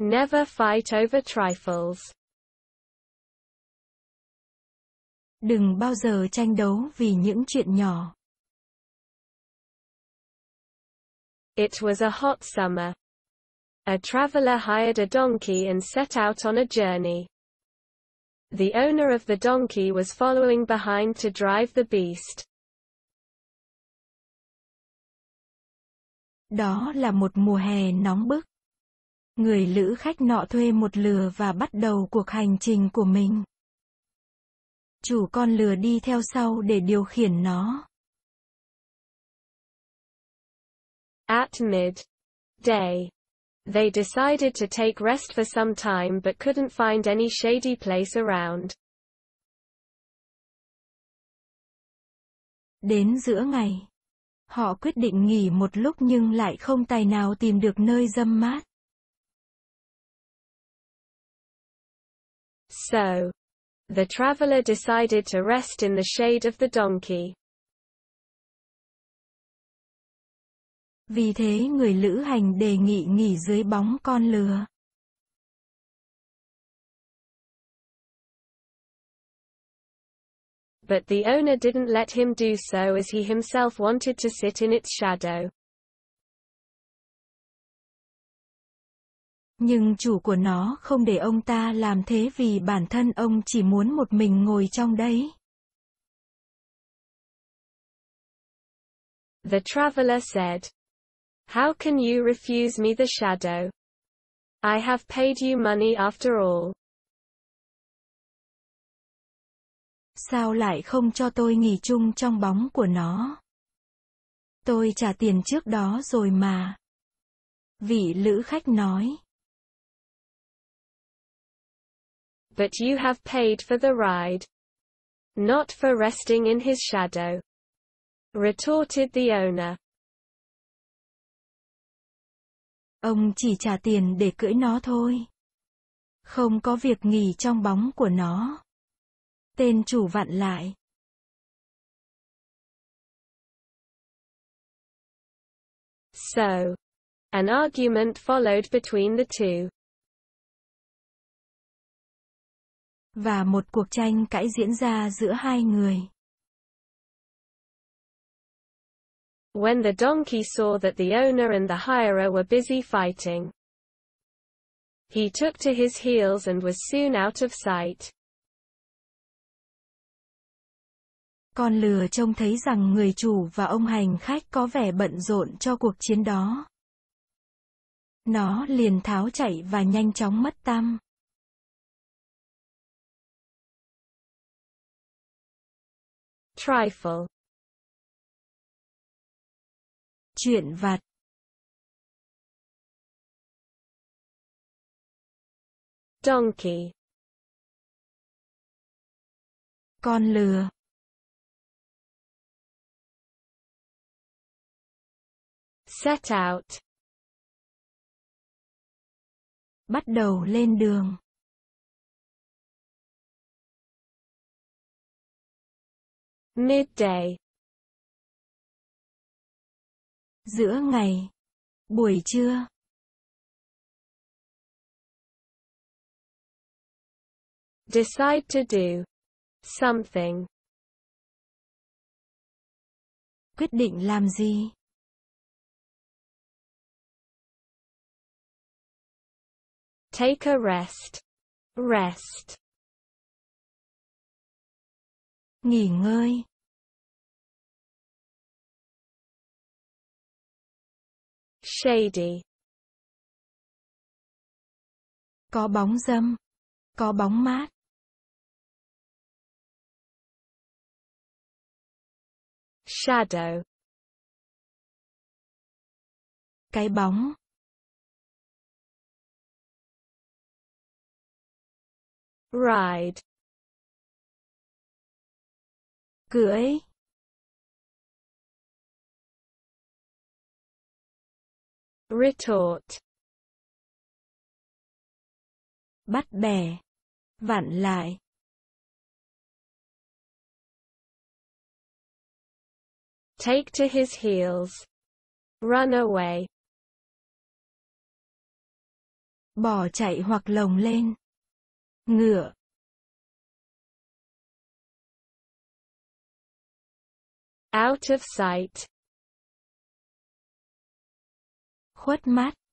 Never fight over trifles. Đừng bao giờ tranh đấu vì những chuyện nhỏ. It was a hot summer. A traveler hired a donkey and set out on a journey. The owner of the donkey was following behind to drive the beast. Đó là một mùa hè nóng bức. Người lữ khách nọ thuê một lừa và bắt đầu cuộc hành trình của mình. Chủ con lừa đi theo sau để điều khiển nó. At mid-day, they decided to take rest for some time but couldn't find any shady place around. Đến giữa ngày, họ quyết định nghỉ một lúc nhưng lại không tài nào tìm được nơi dâm mát. So, the traveler decided to rest in the shade of the donkey. Vì thế người lữ hành đề nghị nghỉ dưới bóng con lừa. But the owner didn't let him do so as he himself wanted to sit in its shadow. Nhưng chủ của nó không để ông ta làm thế vì bản thân ông chỉ muốn một mình ngồi trong đấy. The traveler said, How can you refuse me the shadow? I have paid you money after all. Sao lại không cho tôi nghỉ chung trong bóng của nó? Tôi trả tiền trước đó rồi mà. Vị lữ khách nói. but you have paid for the ride. Not for resting in his shadow. Retorted the owner. Ông chỉ trả tiền để cưỡi nó thôi. Không có việc nghỉ trong bóng của nó. Tên chủ vặn lại. So, an argument followed between the two. và một cuộc tranh cãi diễn ra giữa hai người. When the donkey saw that the owner and the hirer were busy fighting, he took to his heels and was soon out of sight. Con lừa trông thấy rằng người chủ và ông hành khách có vẻ bận rộn cho cuộc chiến đó. Nó liền tháo chạy và nhanh chóng mất tăm. Trifle. Chuyện vặt. Donkey. Con lừa. Set out. Bắt đầu lên đường. midday giữa ngày buổi trưa decide to do something quyết định làm gì take a rest rest nghỉ ngơi shady có bóng dâm có bóng mát shadow cái bóng ride cưỡi retort bắt bè, vặn lại take to his heels run away bỏ chạy hoặc lồng lên ngựa Out of sight. Khuất mắt.